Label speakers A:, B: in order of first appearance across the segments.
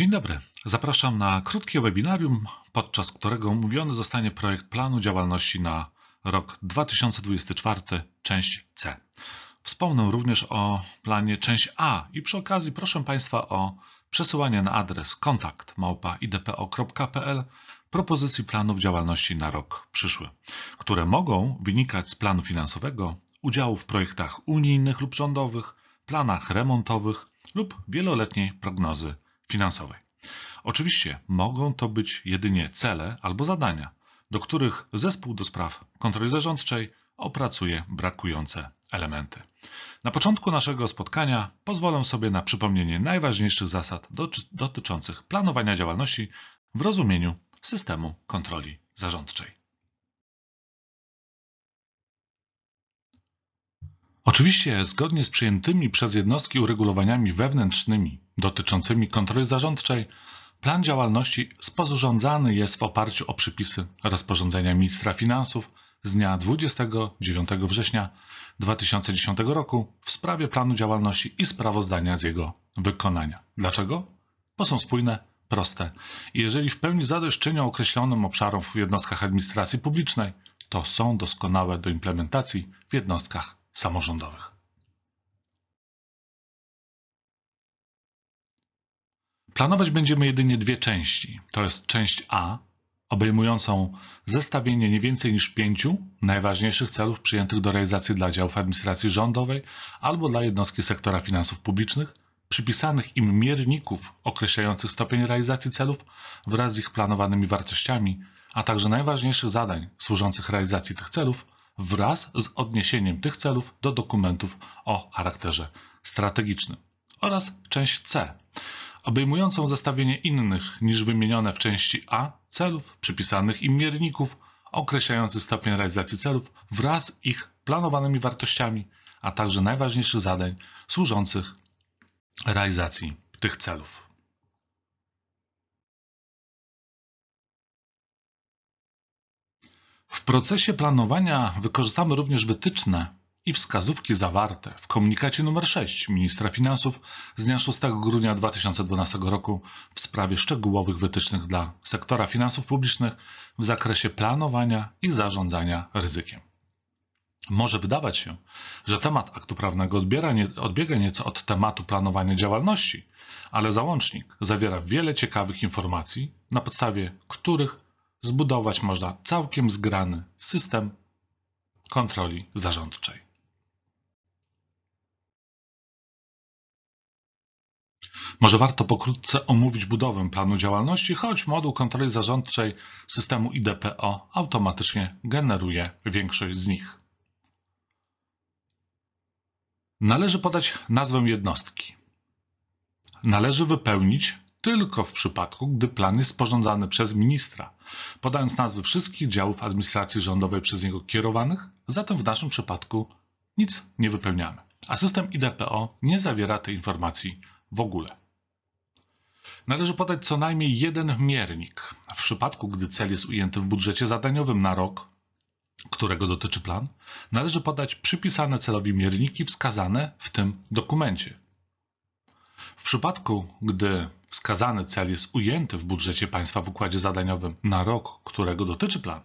A: Dzień dobry. Zapraszam na krótkie webinarium, podczas którego omówiony zostanie projekt planu działalności na rok 2024, część C. Wspomnę również o planie część A i przy okazji proszę Państwa o przesyłanie na adres kontakt propozycji planów działalności na rok przyszły, które mogą wynikać z planu finansowego, udziału w projektach unijnych lub rządowych, planach remontowych lub wieloletniej prognozy finansowej. Oczywiście mogą to być jedynie cele albo zadania, do których zespół do spraw kontroli zarządczej opracuje brakujące elementy. Na początku naszego spotkania pozwolę sobie na przypomnienie najważniejszych zasad dotyczących planowania działalności w rozumieniu systemu kontroli zarządczej. Oczywiście zgodnie z przyjętymi przez jednostki uregulowaniami wewnętrznymi dotyczącymi kontroli zarządczej, plan działalności sporządzany jest w oparciu o przepisy rozporządzenia ministra finansów z dnia 29 września 2010 roku w sprawie planu działalności i sprawozdania z jego wykonania. Dlaczego? Bo są spójne, proste. I jeżeli w pełni zadośćczynią określonym obszarom w jednostkach administracji publicznej, to są doskonałe do implementacji w jednostkach samorządowych. Planować będziemy jedynie dwie części. To jest część A, obejmującą zestawienie nie więcej niż pięciu najważniejszych celów przyjętych do realizacji dla działów administracji rządowej albo dla jednostki sektora finansów publicznych, przypisanych im mierników określających stopień realizacji celów wraz z ich planowanymi wartościami, a także najważniejszych zadań służących realizacji tych celów wraz z odniesieniem tych celów do dokumentów o charakterze strategicznym. Oraz część C, obejmującą zestawienie innych niż wymienione w części A celów, przypisanych im mierników, określających stopień realizacji celów wraz z ich planowanymi wartościami, a także najważniejszych zadań służących realizacji tych celów. procesie planowania wykorzystamy również wytyczne i wskazówki zawarte w komunikacie nr 6 ministra finansów z dnia 6 grudnia 2012 roku w sprawie szczegółowych wytycznych dla sektora finansów publicznych w zakresie planowania i zarządzania ryzykiem. Może wydawać się, że temat aktu prawnego odbiera, nie, odbiega nieco od tematu planowania działalności, ale załącznik zawiera wiele ciekawych informacji, na podstawie których zbudować można całkiem zgrany system kontroli zarządczej. Może warto pokrótce omówić budowę planu działalności, choć moduł kontroli zarządczej systemu IDPO automatycznie generuje większość z nich. Należy podać nazwę jednostki. Należy wypełnić tylko w przypadku, gdy plan jest sporządzany przez ministra, podając nazwy wszystkich działów administracji rządowej przez niego kierowanych, zatem w naszym przypadku nic nie wypełniamy, a system IDPO nie zawiera tej informacji w ogóle. Należy podać co najmniej jeden miernik. W przypadku, gdy cel jest ujęty w budżecie zadaniowym na rok, którego dotyczy plan, należy podać przypisane celowi mierniki wskazane w tym dokumencie. W przypadku, gdy wskazany cel jest ujęty w budżecie państwa w układzie zadaniowym na rok, którego dotyczy plan,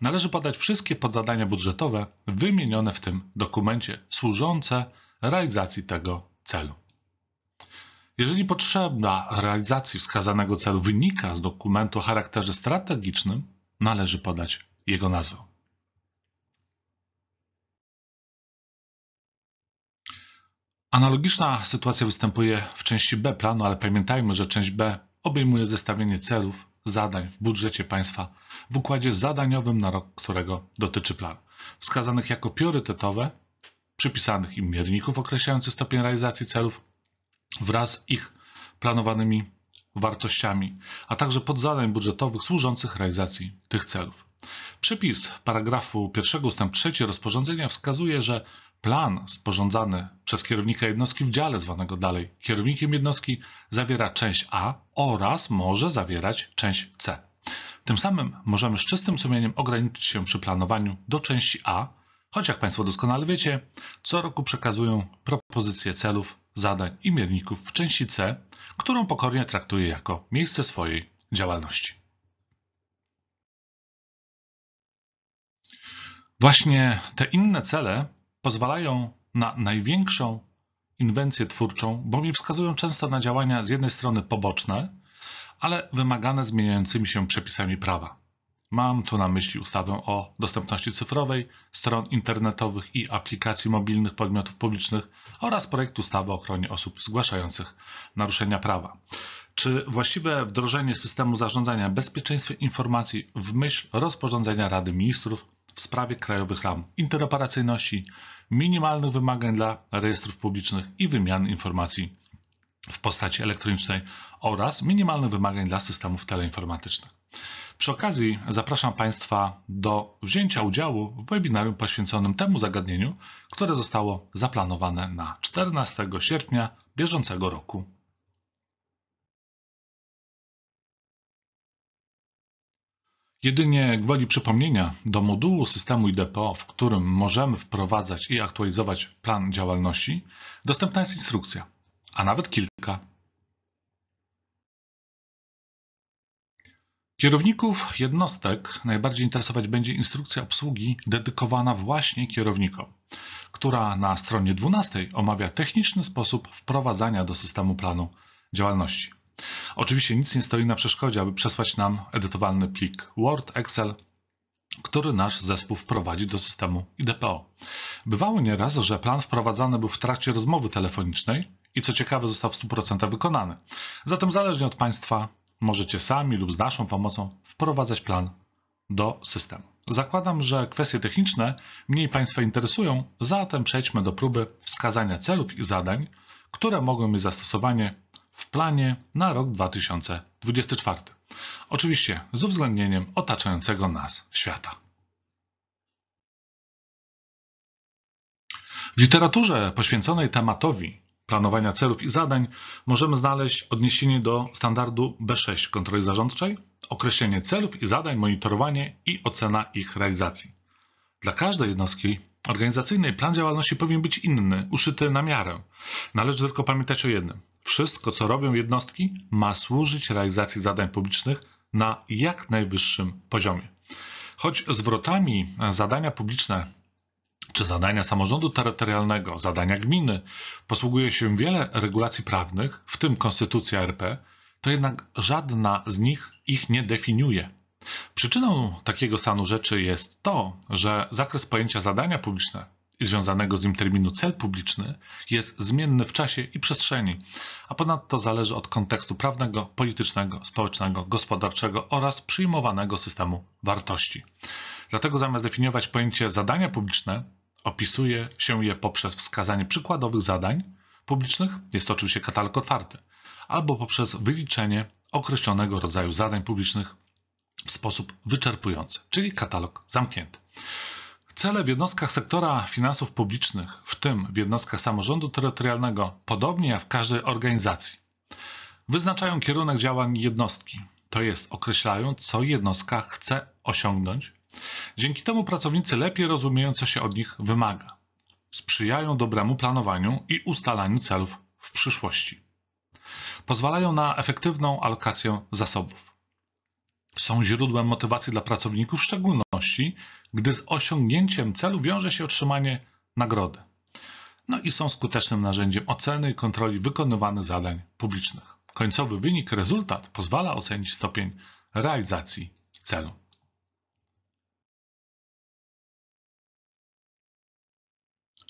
A: należy podać wszystkie podzadania budżetowe wymienione w tym dokumencie, służące realizacji tego celu. Jeżeli potrzeba realizacji wskazanego celu wynika z dokumentu o charakterze strategicznym, należy podać jego nazwę. Analogiczna sytuacja występuje w części B planu, ale pamiętajmy, że część B obejmuje zestawienie celów, zadań w budżecie państwa w układzie zadaniowym na rok, którego dotyczy plan, wskazanych jako priorytetowe, przypisanych im mierników określających stopień realizacji celów wraz z ich planowanymi wartościami, a także podzadań budżetowych służących realizacji tych celów. Przepis paragrafu 1 ust. 3 rozporządzenia wskazuje, że Plan sporządzany przez kierownika jednostki w dziale zwanego dalej kierownikiem jednostki zawiera część A oraz może zawierać część C. Tym samym możemy z czystym sumieniem ograniczyć się przy planowaniu do części A, choć jak Państwo doskonale wiecie, co roku przekazują propozycje celów, zadań i mierników w części C, którą pokornie traktuje jako miejsce swojej działalności. Właśnie te inne cele pozwalają na największą inwencję twórczą, bowiem wskazują często na działania z jednej strony poboczne, ale wymagane zmieniającymi się przepisami prawa. Mam tu na myśli ustawę o dostępności cyfrowej, stron internetowych i aplikacji mobilnych podmiotów publicznych oraz projekt ustawy o ochronie osób zgłaszających naruszenia prawa. Czy właściwe wdrożenie systemu zarządzania bezpieczeństwem informacji w myśl rozporządzenia Rady Ministrów w sprawie krajowych ram interoperacyjności, minimalnych wymagań dla rejestrów publicznych i wymian informacji w postaci elektronicznej oraz minimalnych wymagań dla systemów teleinformatycznych. Przy okazji zapraszam Państwa do wzięcia udziału w webinarium poświęconym temu zagadnieniu, które zostało zaplanowane na 14 sierpnia bieżącego roku. Jedynie gwoli przypomnienia, do modułu systemu IDPO, w którym możemy wprowadzać i aktualizować plan działalności, dostępna jest instrukcja, a nawet kilka. Kierowników jednostek najbardziej interesować będzie instrukcja obsługi dedykowana właśnie kierownikom, która na stronie 12 omawia techniczny sposób wprowadzania do systemu planu działalności. Oczywiście nic nie stoi na przeszkodzie, aby przesłać nam edytowalny plik Word, Excel, który nasz zespół wprowadzi do systemu IDPO. Bywało nieraz, że plan wprowadzany był w trakcie rozmowy telefonicznej i co ciekawe został w 100% wykonany. Zatem zależnie od Państwa możecie sami lub z naszą pomocą wprowadzać plan do systemu. Zakładam, że kwestie techniczne mniej Państwa interesują, zatem przejdźmy do próby wskazania celów i zadań, które mogą mieć zastosowanie w planie na rok 2024. Oczywiście z uwzględnieniem otaczającego nas świata. W literaturze poświęconej tematowi planowania celów i zadań możemy znaleźć odniesienie do standardu B6 kontroli zarządczej, określenie celów i zadań, monitorowanie i ocena ich realizacji. Dla każdej jednostki organizacyjnej plan działalności powinien być inny, uszyty na miarę. Należy tylko pamiętać o jednym. Wszystko, co robią jednostki, ma służyć realizacji zadań publicznych na jak najwyższym poziomie. Choć zwrotami zadania publiczne czy zadania samorządu terytorialnego, zadania gminy posługuje się wiele regulacji prawnych, w tym Konstytucja RP, to jednak żadna z nich ich nie definiuje. Przyczyną takiego stanu rzeczy jest to, że zakres pojęcia zadania publiczne i związanego z nim terminu cel publiczny jest zmienny w czasie i przestrzeni, a ponadto zależy od kontekstu prawnego, politycznego, społecznego, gospodarczego oraz przyjmowanego systemu wartości. Dlatego zamiast definiować pojęcie zadania publiczne, opisuje się je poprzez wskazanie przykładowych zadań publicznych, jest to oczywiście katalog otwarty, albo poprzez wyliczenie określonego rodzaju zadań publicznych w sposób wyczerpujący, czyli katalog zamknięty. Cele w jednostkach sektora finansów publicznych, w tym w jednostkach samorządu terytorialnego, podobnie jak w każdej organizacji, wyznaczają kierunek działań jednostki, to jest określają, co jednostka chce osiągnąć. Dzięki temu pracownicy lepiej rozumieją, co się od nich wymaga. Sprzyjają dobremu planowaniu i ustalaniu celów w przyszłości. Pozwalają na efektywną alokację zasobów są źródłem motywacji dla pracowników, w szczególności gdy z osiągnięciem celu wiąże się otrzymanie nagrody. No i są skutecznym narzędziem oceny i kontroli wykonywanych zadań publicznych. Końcowy wynik, rezultat pozwala ocenić stopień realizacji celu.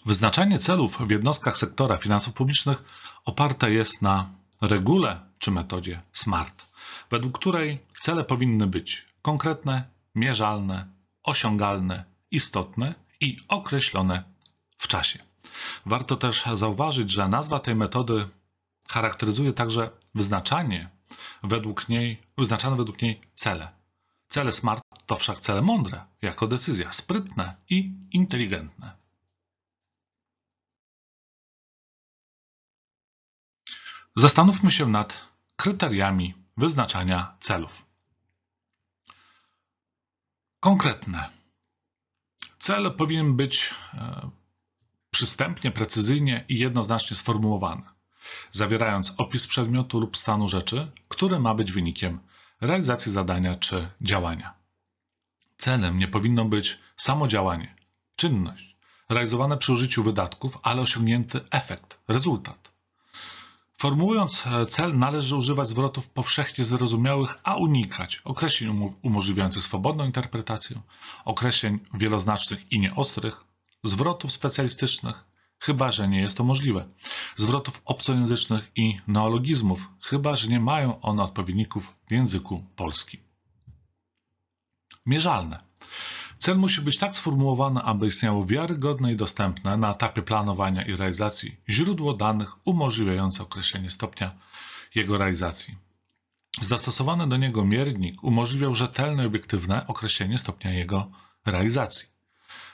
A: Wyznaczanie celów w jednostkach sektora finansów publicznych oparte jest na regule czy metodzie SMART według której cele powinny być konkretne, mierzalne, osiągalne, istotne i określone w czasie. Warto też zauważyć, że nazwa tej metody charakteryzuje także wyznaczanie według niej, wyznaczane według niej cele. Cele smart to wszak cele mądre, jako decyzja, sprytne i inteligentne. Zastanówmy się nad kryteriami wyznaczania celów. Konkretne. Cel powinien być e, przystępnie, precyzyjnie i jednoznacznie sformułowany, zawierając opis przedmiotu lub stanu rzeczy, który ma być wynikiem realizacji zadania czy działania. Celem nie powinno być samo działanie, czynność, realizowane przy użyciu wydatków, ale osiągnięty efekt, rezultat. Formułując e, cel, należy używać zwrotów powszechnie zrozumiałych, a unikać określeń umożliwiających swobodną interpretację, określeń wieloznacznych i nieostrych, zwrotów specjalistycznych, chyba że nie jest to możliwe, zwrotów obcojęzycznych i neologizmów, chyba że nie mają one odpowiedników w języku polskim. Mierzalne. Cel musi być tak sformułowany, aby istniało wiarygodne i dostępne na etapie planowania i realizacji źródło danych umożliwiające określenie stopnia jego realizacji. Zastosowany do niego miernik umożliwiał rzetelne i obiektywne określenie stopnia jego realizacji.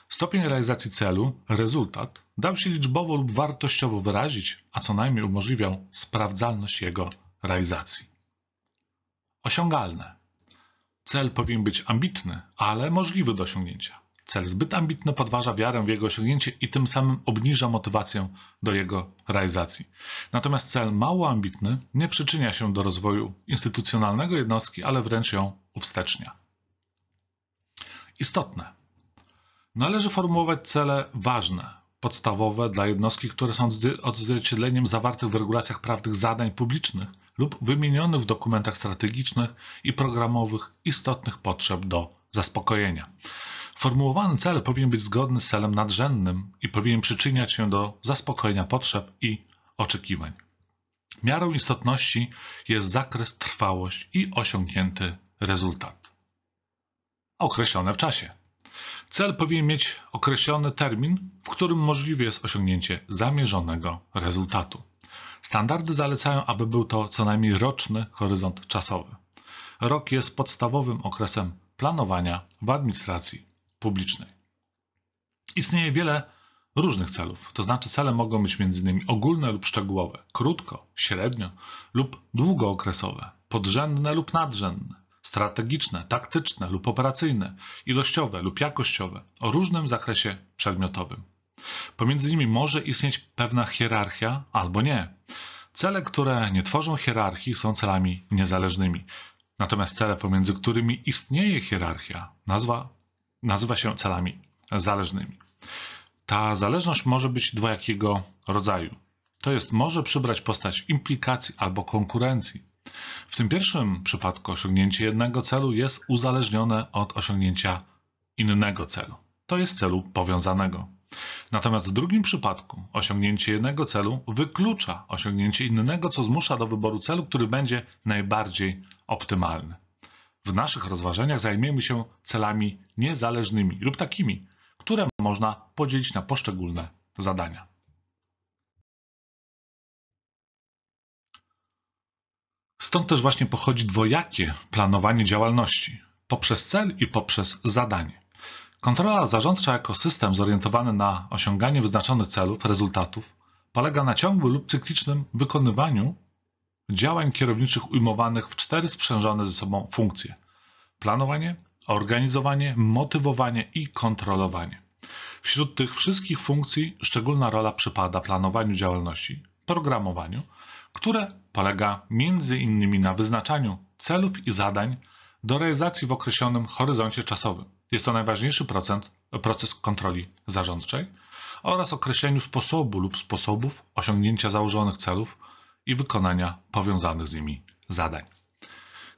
A: Stopień realizacji celu, rezultat, dał się liczbowo lub wartościowo wyrazić, a co najmniej umożliwiał sprawdzalność jego realizacji. Osiągalne. Cel powinien być ambitny, ale możliwy do osiągnięcia. Cel zbyt ambitny podważa wiarę w jego osiągnięcie i tym samym obniża motywację do jego realizacji. Natomiast cel mało ambitny nie przyczynia się do rozwoju instytucjonalnego jednostki, ale wręcz ją uwstecznia. Istotne. Należy formułować cele ważne, podstawowe dla jednostki, które są odzwierciedleniem zawartych w regulacjach prawnych zadań publicznych lub wymienionych w dokumentach strategicznych i programowych istotnych potrzeb do zaspokojenia. Formułowany cel powinien być zgodny z celem nadrzędnym i powinien przyczyniać się do zaspokojenia potrzeb i oczekiwań. Miarą istotności jest zakres, trwałość i osiągnięty rezultat, określone w czasie. Cel powinien mieć określony termin, w którym możliwe jest osiągnięcie zamierzonego rezultatu. Standardy zalecają, aby był to co najmniej roczny horyzont czasowy. Rok jest podstawowym okresem planowania w administracji publicznej. Istnieje wiele różnych celów, to znaczy cele mogą być m.in. ogólne lub szczegółowe, krótko, średnio lub długookresowe, podrzędne lub nadrzędne strategiczne, taktyczne lub operacyjne, ilościowe lub jakościowe o różnym zakresie przedmiotowym. Pomiędzy nimi może istnieć pewna hierarchia albo nie. Cele, które nie tworzą hierarchii, są celami niezależnymi, natomiast cele, pomiędzy którymi istnieje hierarchia, nazwa, nazywa się celami zależnymi. Ta zależność może być dwojakiego rodzaju. To jest może przybrać postać implikacji albo konkurencji, w tym pierwszym przypadku osiągnięcie jednego celu jest uzależnione od osiągnięcia innego celu. To jest celu powiązanego. Natomiast w drugim przypadku osiągnięcie jednego celu wyklucza osiągnięcie innego, co zmusza do wyboru celu, który będzie najbardziej optymalny. W naszych rozważeniach zajmiemy się celami niezależnymi lub takimi, które można podzielić na poszczególne zadania. Stąd też właśnie pochodzi dwojakie planowanie działalności poprzez cel i poprzez zadanie. Kontrola zarządcza jako system zorientowany na osiąganie wyznaczonych celów, rezultatów, polega na ciągłym lub cyklicznym wykonywaniu działań kierowniczych ujmowanych w cztery sprzężone ze sobą funkcje: planowanie, organizowanie, motywowanie i kontrolowanie. Wśród tych wszystkich funkcji szczególna rola przypada planowaniu działalności, programowaniu, które polega m.in. na wyznaczaniu celów i zadań do realizacji w określonym horyzoncie czasowym. Jest to najważniejszy procent, proces kontroli zarządczej oraz określeniu sposobu lub sposobów osiągnięcia założonych celów i wykonania powiązanych z nimi zadań.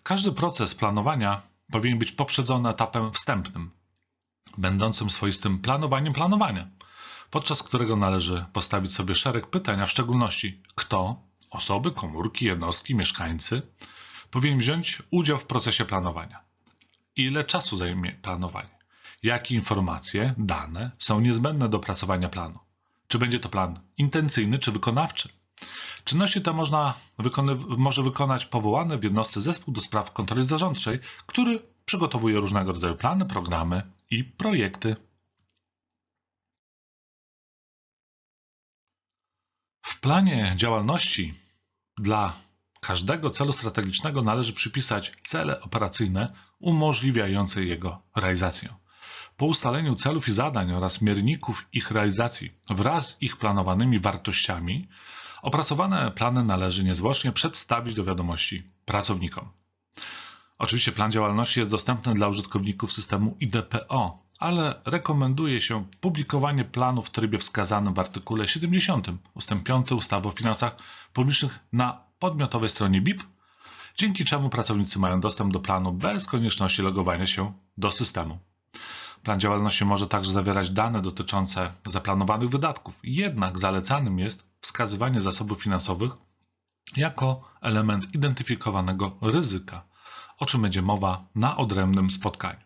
A: Każdy proces planowania powinien być poprzedzony etapem wstępnym, będącym swoistym planowaniem planowania, podczas którego należy postawić sobie szereg pytań, a w szczególności kto, osoby, komórki, jednostki, mieszkańcy powinien wziąć udział w procesie planowania. Ile czasu zajmie planowanie? Jakie informacje, dane są niezbędne do opracowania planu? Czy będzie to plan intencyjny czy wykonawczy? Czynności te można może wykonać powołany w jednostce zespół do spraw kontroli zarządczej, który przygotowuje różnego rodzaju plany, programy i projekty. planie działalności dla każdego celu strategicznego należy przypisać cele operacyjne umożliwiające jego realizację. Po ustaleniu celów i zadań oraz mierników ich realizacji wraz z ich planowanymi wartościami, opracowane plany należy niezwłocznie przedstawić do wiadomości pracownikom. Oczywiście plan działalności jest dostępny dla użytkowników systemu IDPO ale rekomenduje się publikowanie planu w trybie wskazanym w artykule 70 ust. 5 ustawy o finansach publicznych na podmiotowej stronie BIP, dzięki czemu pracownicy mają dostęp do planu bez konieczności logowania się do systemu. Plan działalności może także zawierać dane dotyczące zaplanowanych wydatków, jednak zalecanym jest wskazywanie zasobów finansowych jako element identyfikowanego ryzyka, o czym będzie mowa na odrębnym spotkaniu.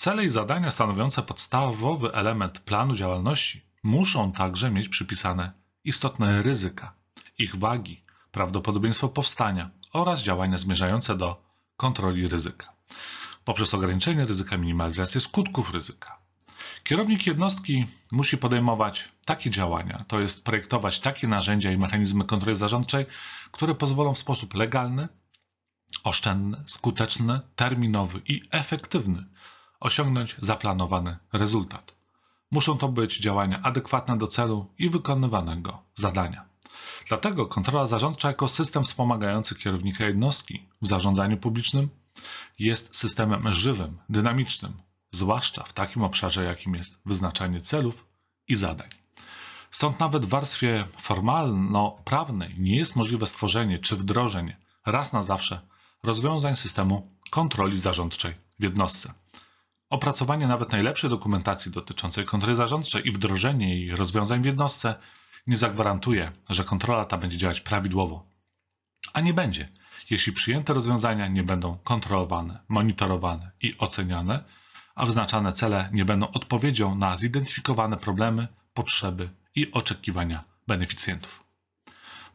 A: Cele i zadania stanowiące podstawowy element planu działalności muszą także mieć przypisane istotne ryzyka, ich wagi, prawdopodobieństwo powstania oraz działania zmierzające do kontroli ryzyka poprzez ograniczenie ryzyka, minimalizację skutków ryzyka. Kierownik jednostki musi podejmować takie działania, to jest projektować takie narzędzia i mechanizmy kontroli zarządczej, które pozwolą w sposób legalny, oszczędny, skuteczny, terminowy i efektywny osiągnąć zaplanowany rezultat. Muszą to być działania adekwatne do celu i wykonywanego zadania. Dlatego kontrola zarządcza jako system wspomagający kierownika jednostki w zarządzaniu publicznym jest systemem żywym, dynamicznym, zwłaszcza w takim obszarze, jakim jest wyznaczanie celów i zadań. Stąd nawet w warstwie formalno-prawnej nie jest możliwe stworzenie czy wdrożenie raz na zawsze rozwiązań systemu kontroli zarządczej w jednostce. Opracowanie nawet najlepszej dokumentacji dotyczącej kontroli zarządczej i wdrożenie jej rozwiązań w jednostce nie zagwarantuje, że kontrola ta będzie działać prawidłowo. A nie będzie, jeśli przyjęte rozwiązania nie będą kontrolowane, monitorowane i oceniane, a wyznaczane cele nie będą odpowiedzią na zidentyfikowane problemy, potrzeby i oczekiwania beneficjentów.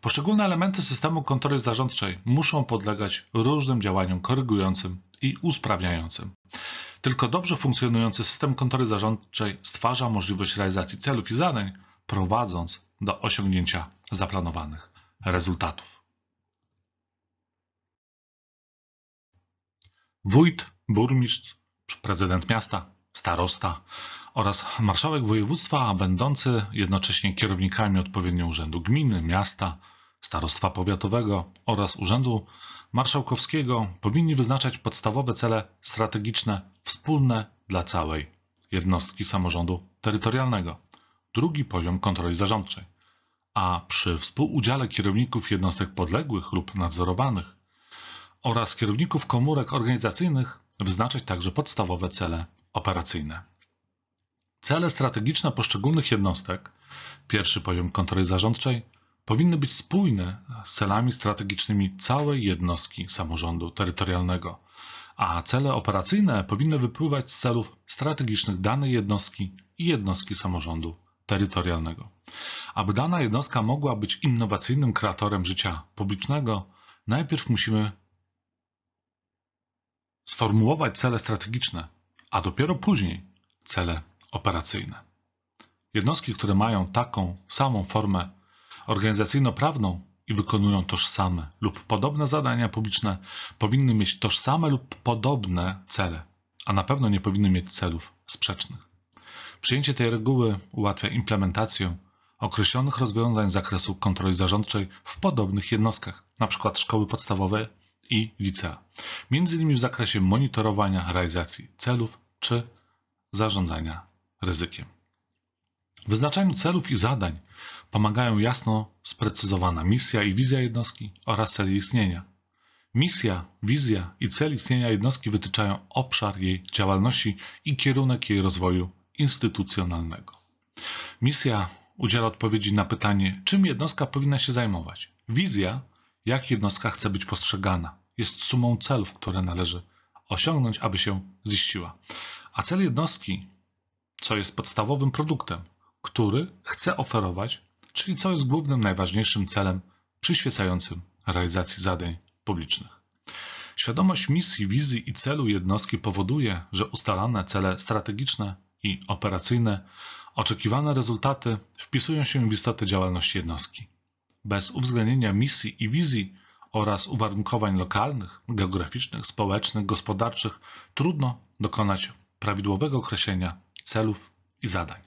A: Poszczególne elementy systemu kontroli zarządczej muszą podlegać różnym działaniom korygującym i usprawniającym. Tylko dobrze funkcjonujący system kontroli zarządczej stwarza możliwość realizacji celów i zadań, prowadząc do osiągnięcia zaplanowanych rezultatów. Wójt, burmistrz, prezydent miasta, starosta oraz marszałek województwa, będący jednocześnie kierownikami odpowiednio urzędu gminy, miasta, starostwa powiatowego oraz urzędu marszałkowskiego powinni wyznaczać podstawowe cele strategiczne wspólne dla całej jednostki samorządu terytorialnego, drugi poziom kontroli zarządczej, a przy współudziale kierowników jednostek podległych lub nadzorowanych oraz kierowników komórek organizacyjnych wyznaczać także podstawowe cele operacyjne. Cele strategiczne poszczególnych jednostek, pierwszy poziom kontroli zarządczej, powinny być spójne z celami strategicznymi całej jednostki samorządu terytorialnego, a cele operacyjne powinny wypływać z celów strategicznych danej jednostki i jednostki samorządu terytorialnego. Aby dana jednostka mogła być innowacyjnym kreatorem życia publicznego, najpierw musimy sformułować cele strategiczne, a dopiero później cele operacyjne. Jednostki, które mają taką samą formę organizacyjno-prawną i wykonują tożsame lub podobne zadania publiczne, powinny mieć tożsame lub podobne cele, a na pewno nie powinny mieć celów sprzecznych. Przyjęcie tej reguły ułatwia implementację określonych rozwiązań z zakresu kontroli zarządczej w podobnych jednostkach, np. szkoły podstawowe i licea, między innymi w zakresie monitorowania realizacji celów czy zarządzania ryzykiem. W wyznaczaniu celów i zadań pomagają jasno sprecyzowana misja i wizja jednostki oraz cel jej istnienia. Misja, wizja i cel istnienia jednostki wytyczają obszar jej działalności i kierunek jej rozwoju instytucjonalnego. Misja udziela odpowiedzi na pytanie, czym jednostka powinna się zajmować. Wizja, jak jednostka chce być postrzegana, jest sumą celów, które należy osiągnąć, aby się ziściła. A cel jednostki, co jest podstawowym produktem, który chce oferować, czyli co jest głównym, najważniejszym celem przyświecającym realizacji zadań publicznych. Świadomość misji, wizji i celu jednostki powoduje, że ustalane cele strategiczne i operacyjne, oczekiwane rezultaty wpisują się w istotę działalności jednostki. Bez uwzględnienia misji i wizji oraz uwarunkowań lokalnych, geograficznych, społecznych, gospodarczych trudno dokonać prawidłowego określenia celów i zadań.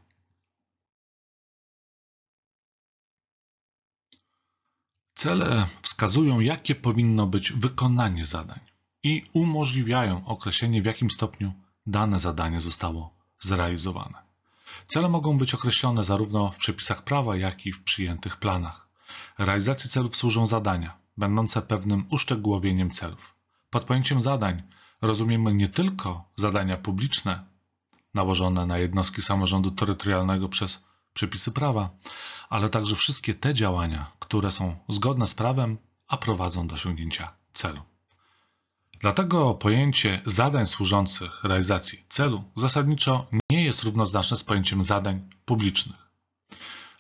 A: Cele wskazują, jakie powinno być wykonanie zadań i umożliwiają określenie, w jakim stopniu dane zadanie zostało zrealizowane. Cele mogą być określone zarówno w przepisach prawa, jak i w przyjętych planach. Realizacji celów służą zadania, będące pewnym uszczegółowieniem celów. Pod pojęciem zadań rozumiemy nie tylko zadania publiczne nałożone na jednostki samorządu terytorialnego przez przepisy prawa, ale także wszystkie te działania, które są zgodne z prawem, a prowadzą do osiągnięcia celu. Dlatego pojęcie zadań służących realizacji celu zasadniczo nie jest równoznaczne z pojęciem zadań publicznych.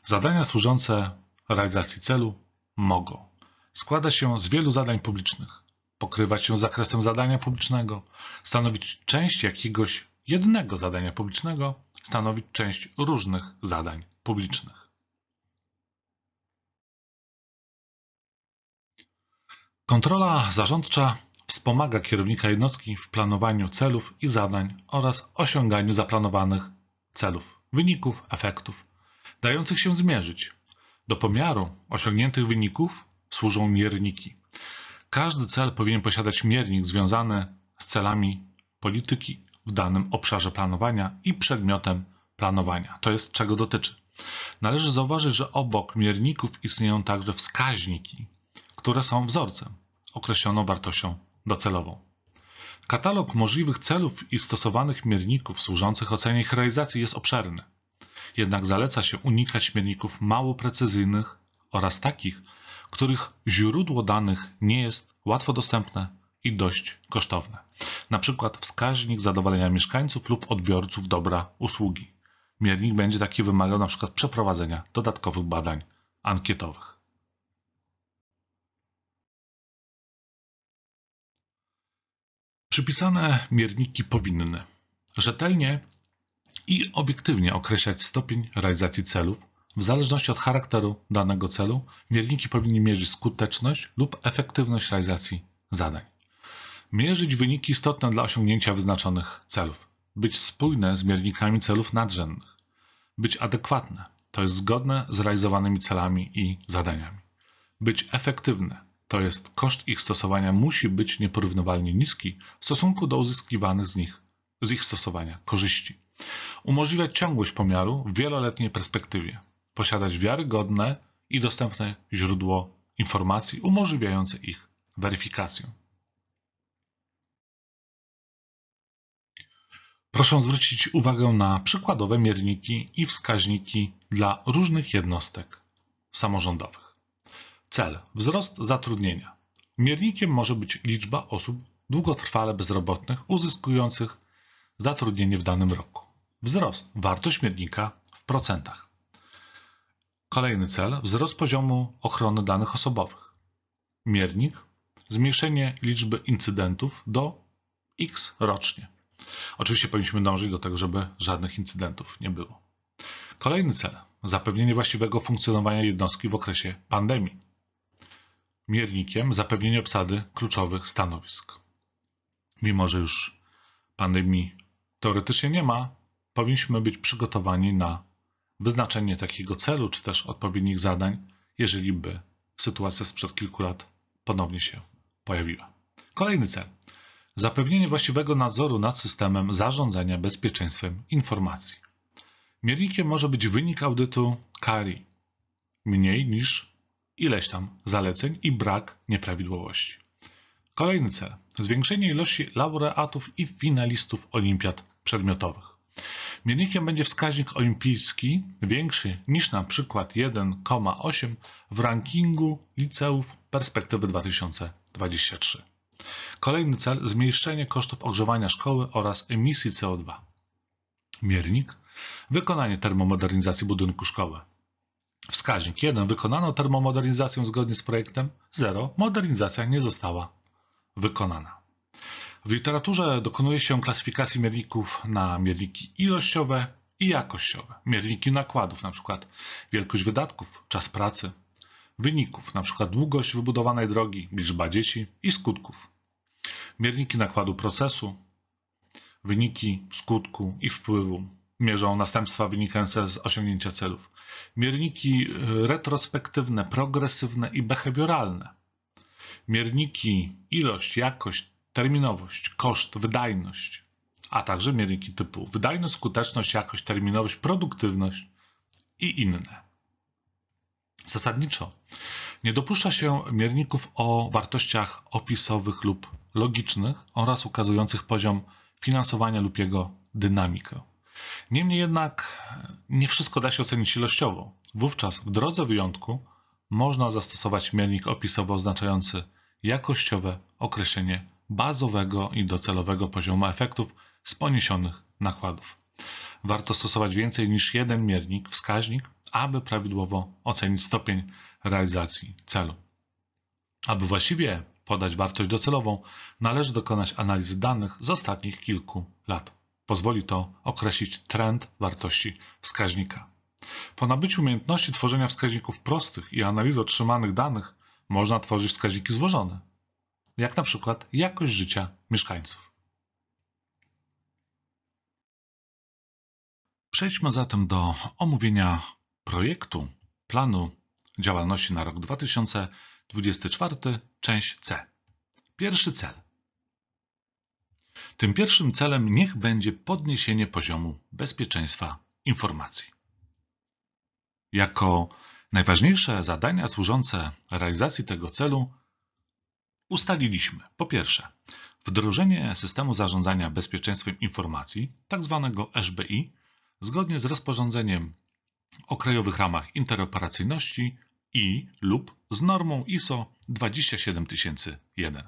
A: Zadania służące realizacji celu mogą składać się z wielu zadań publicznych, pokrywać się zakresem zadania publicznego, stanowić część jakiegoś jednego zadania publicznego stanowić część różnych zadań publicznych. Kontrola zarządcza wspomaga kierownika jednostki w planowaniu celów i zadań oraz osiąganiu zaplanowanych celów, wyników, efektów, dających się zmierzyć. Do pomiaru osiągniętych wyników służą mierniki. Każdy cel powinien posiadać miernik związany z celami polityki w danym obszarze planowania i przedmiotem planowania. To jest czego dotyczy. Należy zauważyć, że obok mierników istnieją także wskaźniki, które są wzorcem, określoną wartością docelową. Katalog możliwych celów i stosowanych mierników służących ocenie ich realizacji jest obszerny. Jednak zaleca się unikać mierników mało precyzyjnych oraz takich, których źródło danych nie jest łatwo dostępne i dość kosztowne. Na przykład wskaźnik zadowolenia mieszkańców lub odbiorców dobra usługi. Miernik będzie taki wymagał na przykład przeprowadzenia dodatkowych badań ankietowych. Przypisane mierniki powinny rzetelnie i obiektywnie określać stopień realizacji celów. W zależności od charakteru danego celu, mierniki powinny mierzyć skuteczność lub efektywność realizacji zadań mierzyć wyniki istotne dla osiągnięcia wyznaczonych celów, być spójne z miernikami celów nadrzędnych, być adekwatne, to jest zgodne z realizowanymi celami i zadaniami, być efektywne, to jest koszt ich stosowania musi być nieporównywalnie niski w stosunku do uzyskiwanych z nich z ich stosowania korzyści. Umożliwiać ciągłość pomiaru w wieloletniej perspektywie, posiadać wiarygodne i dostępne źródło informacji umożliwiające ich weryfikację. Proszę zwrócić uwagę na przykładowe mierniki i wskaźniki dla różnych jednostek samorządowych. Cel wzrost zatrudnienia. Miernikiem może być liczba osób długotrwale bezrobotnych uzyskujących zatrudnienie w danym roku. Wzrost wartość miernika w procentach. Kolejny cel wzrost poziomu ochrony danych osobowych. Miernik zmniejszenie liczby incydentów do x rocznie. Oczywiście powinniśmy dążyć do tego, żeby żadnych incydentów nie było. Kolejny cel zapewnienie właściwego funkcjonowania jednostki w okresie pandemii. Miernikiem zapewnienie obsady kluczowych stanowisk. Mimo, że już pandemii teoretycznie nie ma, powinniśmy być przygotowani na wyznaczenie takiego celu czy też odpowiednich zadań, jeżeli by sytuacja sprzed kilku lat ponownie się pojawiła. Kolejny cel zapewnienie właściwego nadzoru nad systemem zarządzania bezpieczeństwem informacji. Miernikiem może być wynik audytu CARI, mniej niż ileś tam zaleceń i brak nieprawidłowości. Kolejny cel zwiększenie ilości laureatów i finalistów olimpiad przedmiotowych. Miernikiem będzie wskaźnik olimpijski większy niż na przykład 1,8 w rankingu liceów perspektywy 2023. Kolejny cel zmniejszenie kosztów ogrzewania szkoły oraz emisji CO2. Miernik wykonanie termomodernizacji budynku szkoły. Wskaźnik 1 wykonano termomodernizację zgodnie z projektem, 0 modernizacja nie została wykonana. W literaturze dokonuje się klasyfikacji mierników na mierniki ilościowe i jakościowe, mierniki nakładów, np. wielkość wydatków, czas pracy, wyników, np. długość wybudowanej drogi, liczba dzieci i skutków. Mierniki nakładu procesu, wyniki skutku i wpływu mierzą następstwa wynikające z osiągnięcia celów. Mierniki y, retrospektywne, progresywne i behawioralne. Mierniki ilość, jakość, terminowość, koszt, wydajność, a także mierniki typu wydajność, skuteczność, jakość, terminowość, produktywność i inne. Zasadniczo nie dopuszcza się mierników o wartościach opisowych lub logicznych oraz ukazujących poziom finansowania lub jego dynamikę. Niemniej jednak nie wszystko da się ocenić ilościowo. Wówczas w drodze wyjątku można zastosować miernik opisowo oznaczający jakościowe określenie bazowego i docelowego poziomu efektów z poniesionych nakładów. Warto stosować więcej niż jeden miernik, wskaźnik, aby prawidłowo ocenić stopień realizacji celu. Aby właściwie podać wartość docelową, należy dokonać analizy danych z ostatnich kilku lat. Pozwoli to określić trend wartości wskaźnika. Po nabyciu umiejętności tworzenia wskaźników prostych i analizy otrzymanych danych można tworzyć wskaźniki złożone, jak na przykład jakość życia mieszkańców. Przejdźmy zatem do omówienia projektu planu działalności na rok 2020 24, część C. Pierwszy cel. Tym pierwszym celem niech będzie podniesienie poziomu bezpieczeństwa informacji. Jako najważniejsze zadania służące realizacji tego celu ustaliliśmy po pierwsze wdrożenie systemu zarządzania bezpieczeństwem informacji, tzw. Tak SBI, zgodnie z rozporządzeniem o krajowych ramach interoperacyjności i lub z normą ISO 27001.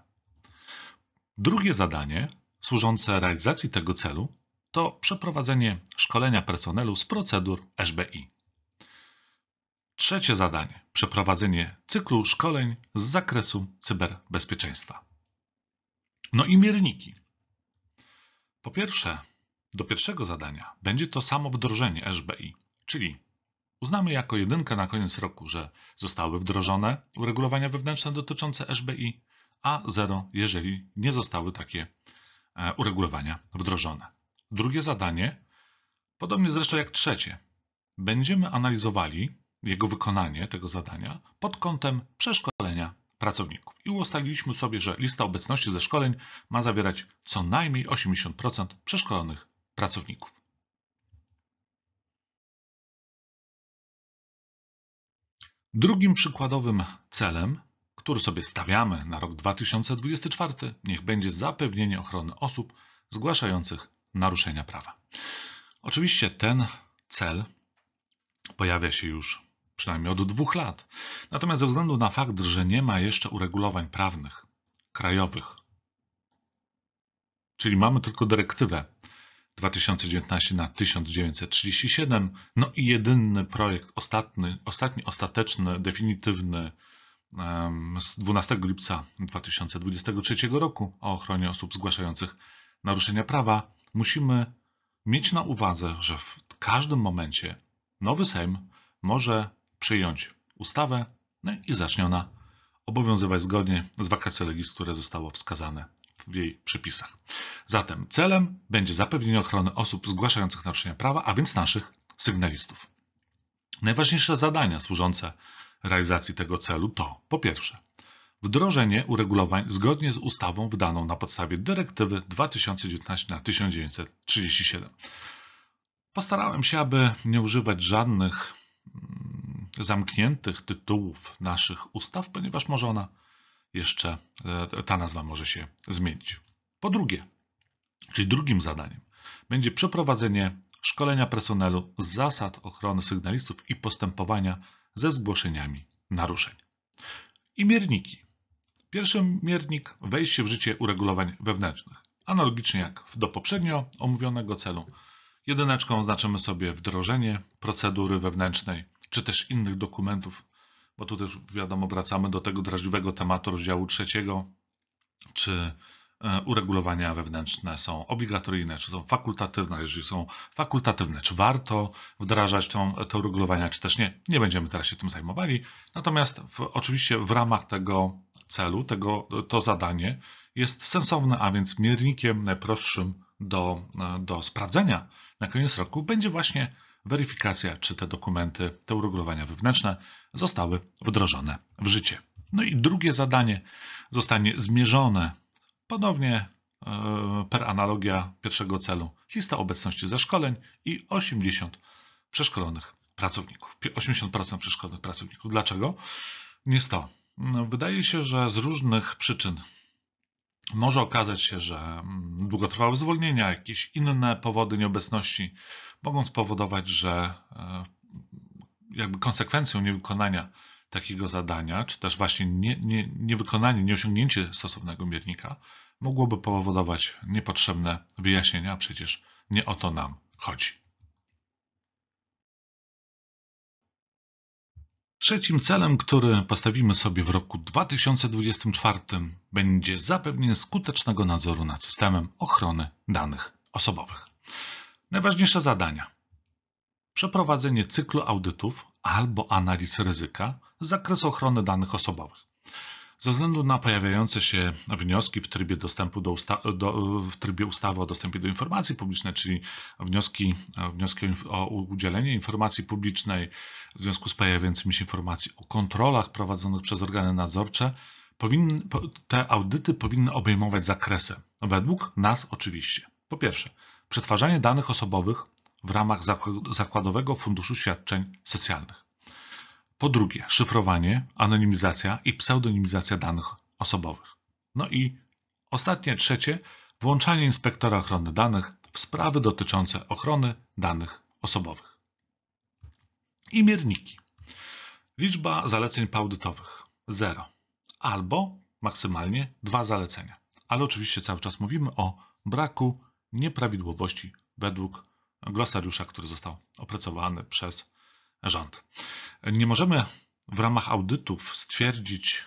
A: Drugie zadanie służące realizacji tego celu to przeprowadzenie szkolenia personelu z procedur SBI. Trzecie zadanie przeprowadzenie cyklu szkoleń z zakresu cyberbezpieczeństwa. No i mierniki. Po pierwsze, do pierwszego zadania będzie to samo wdrożenie SBI, czyli Uznamy jako jedynkę na koniec roku, że zostały wdrożone uregulowania wewnętrzne dotyczące SBI, a zero, jeżeli nie zostały takie e, uregulowania wdrożone. Drugie zadanie, podobnie zresztą jak trzecie, będziemy analizowali jego wykonanie tego zadania pod kątem przeszkolenia pracowników. I ustaliliśmy sobie, że lista obecności ze szkoleń ma zawierać co najmniej 80% przeszkolonych pracowników. Drugim przykładowym celem, który sobie stawiamy na rok 2024, niech będzie zapewnienie ochrony osób zgłaszających naruszenia prawa. Oczywiście ten cel pojawia się już przynajmniej od dwóch lat. Natomiast ze względu na fakt, że nie ma jeszcze uregulowań prawnych, krajowych, czyli mamy tylko dyrektywę 2019 na 1937. No i jedyny projekt, ostatni, ostatni ostateczny, definitywny z 12 lipca 2023 roku o ochronie osób zgłaszających naruszenia prawa, musimy mieć na uwadze, że w każdym momencie nowy Sejm może przyjąć ustawę no i zacznie ona obowiązywać zgodnie z vacatio legis, które zostało wskazane w jej przepisach. Zatem celem będzie zapewnienie ochrony osób zgłaszających naruszenia prawa, a więc naszych sygnalistów. Najważniejsze zadania służące realizacji tego celu to po pierwsze wdrożenie uregulowań zgodnie z ustawą wydaną na podstawie dyrektywy 2019-1937. Postarałem się, aby nie używać żadnych mm, zamkniętych tytułów naszych ustaw, ponieważ może ona jeszcze e, ta nazwa może się zmienić. Po drugie, czyli drugim zadaniem, będzie przeprowadzenie szkolenia personelu z zasad ochrony sygnalistów i postępowania ze zgłoszeniami naruszeń. I mierniki. Pierwszy miernik wejście w życie uregulowań wewnętrznych. Analogicznie jak do poprzednio omówionego celu, jedyneczką oznaczymy sobie wdrożenie procedury wewnętrznej czy też innych dokumentów bo tu też wiadomo, wracamy do tego drażliwego tematu rozdziału trzeciego, czy e, uregulowania wewnętrzne są obligatoryjne, czy są fakultatywne, jeżeli są fakultatywne, czy warto wdrażać tą, te uregulowania, czy też nie. Nie będziemy teraz się tym zajmowali. Natomiast w, oczywiście w ramach tego celu, tego, to zadanie jest sensowne, a więc miernikiem najprostszym do, e, do sprawdzenia na koniec roku będzie właśnie weryfikacja, czy te dokumenty, te uregulowania wewnętrzne zostały wdrożone w życie. No i drugie zadanie zostanie zmierzone ponownie e, per analogia pierwszego celu lista obecności ze szkoleń i 80 przeszkolonych pracowników. 80% przeszkolonych pracowników. Dlaczego? Nie 100. No, wydaje się, że z różnych przyczyn może okazać się, że mm, długotrwałe zwolnienia, jakieś inne powody nieobecności mogą spowodować, że e, jakby konsekwencją niewykonania takiego zadania, czy też właśnie nie, nie, niewykonanie, nieosiągnięcie stosownego miernika mogłoby powodować niepotrzebne wyjaśnienia, a przecież nie o to nam chodzi. Trzecim celem, który postawimy sobie w roku 2024, będzie zapewnienie skutecznego nadzoru nad systemem ochrony danych osobowych. Najważniejsze zadania: przeprowadzenie cyklu audytów albo analiz ryzyka z zakresu ochrony danych osobowych, ze względu na pojawiające się wnioski w trybie, dostępu do, usta do w trybie ustawy o dostępie do informacji publicznej, czyli wnioski, wnioski o udzielenie informacji publicznej w związku z pojawiającymi się informacji o kontrolach prowadzonych przez organy nadzorcze, powinny, te audyty powinny obejmować zakresy. No, według nas oczywiście. Po pierwsze, przetwarzanie danych osobowych w ramach zakładowego funduszu świadczeń socjalnych. Po drugie, szyfrowanie, anonimizacja i pseudonimizacja danych osobowych. No i ostatnie, trzecie, włączanie inspektora ochrony danych w sprawy dotyczące ochrony danych osobowych. I mierniki. Liczba zaleceń paudytowych 0 albo maksymalnie dwa zalecenia. Ale oczywiście cały czas mówimy o braku nieprawidłowości według glosariusza, który został opracowany przez rząd. Nie możemy w ramach audytów stwierdzić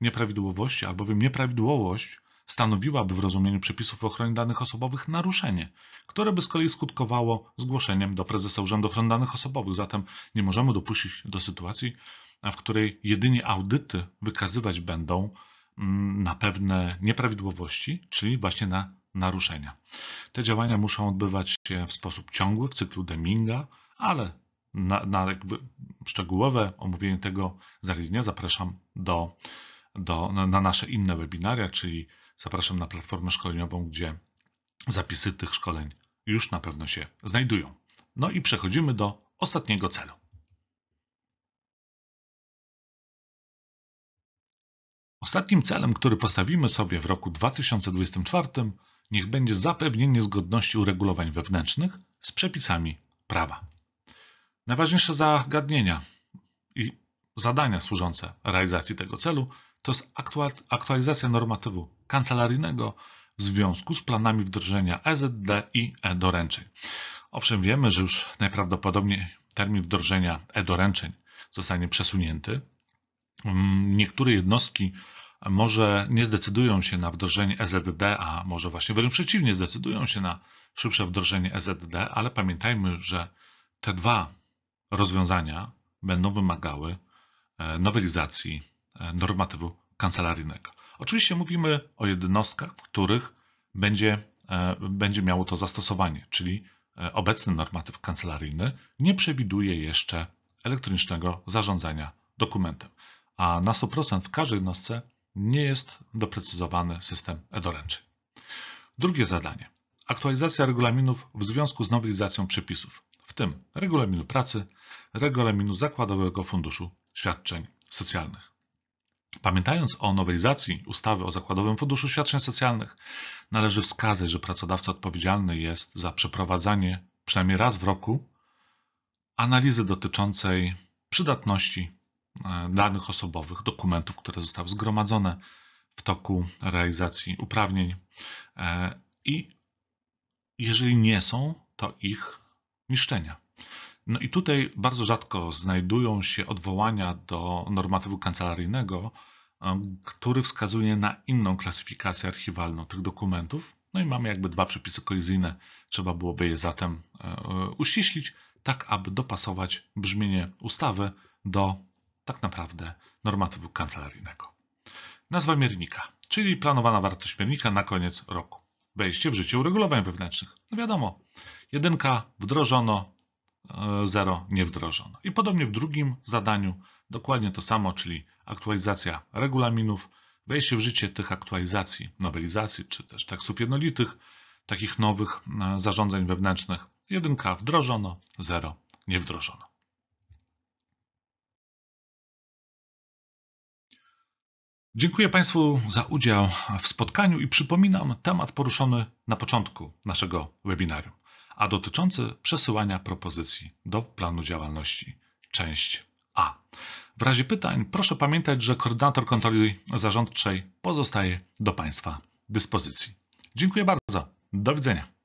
A: nieprawidłowości, albowiem nieprawidłowość stanowiłaby w rozumieniu przepisów ochrony danych osobowych naruszenie, które by z kolei skutkowało zgłoszeniem do prezesa Urzędu Ochrony Danych Osobowych. Zatem nie możemy dopuścić do sytuacji, w której jedynie audyty wykazywać będą mm, na pewne nieprawidłowości, czyli właśnie na naruszenia. Te działania muszą odbywać się w sposób ciągły, w cyklu Deminga, ale na, na szczegółowe omówienie tego zagadnienia zapraszam do, do, na, na nasze inne webinaria, czyli zapraszam na platformę szkoleniową, gdzie zapisy tych szkoleń już na pewno się znajdują. No i przechodzimy do ostatniego celu. Ostatnim celem, który postawimy sobie w roku 2024, niech będzie zapewnienie zgodności uregulowań wewnętrznych z przepisami prawa. Najważniejsze zagadnienia i zadania służące realizacji tego celu to jest aktualizacja normatywu kancelaryjnego w związku z planami wdrożenia EZD i e-doręczeń. Owszem, wiemy, że już najprawdopodobniej termin wdrożenia e-doręczeń zostanie przesunięty. Mm, niektóre jednostki może nie zdecydują się na wdrożenie EZD, a może właśnie wręcz przeciwnie, zdecydują się na szybsze wdrożenie EZD, ale pamiętajmy, że te dwa rozwiązania będą wymagały e, nowelizacji e, normatywu kancelaryjnego. Oczywiście mówimy o jednostkach, w których będzie, e, będzie miało to zastosowanie, czyli obecny normatyw kancelaryjny nie przewiduje jeszcze elektronicznego zarządzania dokumentem, a na 100% w każdej jednostce nie jest doprecyzowany system e-doręczeń. Drugie zadanie. Aktualizacja regulaminów w związku z nowelizacją przepisów, w tym regulaminu pracy, regulaminu Zakładowego Funduszu Świadczeń Socjalnych. Pamiętając o nowelizacji ustawy o Zakładowym Funduszu Świadczeń Socjalnych, należy wskazać, że pracodawca odpowiedzialny jest za przeprowadzanie przynajmniej raz w roku analizy dotyczącej przydatności e, danych osobowych, dokumentów, które zostały zgromadzone w toku realizacji uprawnień e, i jeżeli nie są, to ich niszczenia. No i tutaj bardzo rzadko znajdują się odwołania do normatywu kancelaryjnego, który wskazuje na inną klasyfikację archiwalną tych dokumentów. No i mamy jakby dwa przepisy kolizyjne, trzeba byłoby je zatem e, uściślić, tak aby dopasować brzmienie ustawy do tak naprawdę normatywu kancelaryjnego. Nazwa miernika, czyli planowana wartość miernika na koniec roku wejście w życie uregulowań wewnętrznych. No wiadomo, jedynka wdrożono, e, zero nie wdrożono. I podobnie w drugim zadaniu dokładnie to samo, czyli aktualizacja regulaminów, wejście w życie tych aktualizacji, nowelizacji, czy też tekstów jednolitych, takich nowych e, zarządzeń wewnętrznych. Jedynka wdrożono, zero nie wdrożono. Dziękuję Państwu za udział w spotkaniu i przypominam temat poruszony na początku naszego webinarium, a dotyczący przesyłania propozycji do planu działalności, część A. W razie pytań proszę pamiętać, że koordynator kontroli zarządczej pozostaje do Państwa dyspozycji. Dziękuję bardzo. Do widzenia.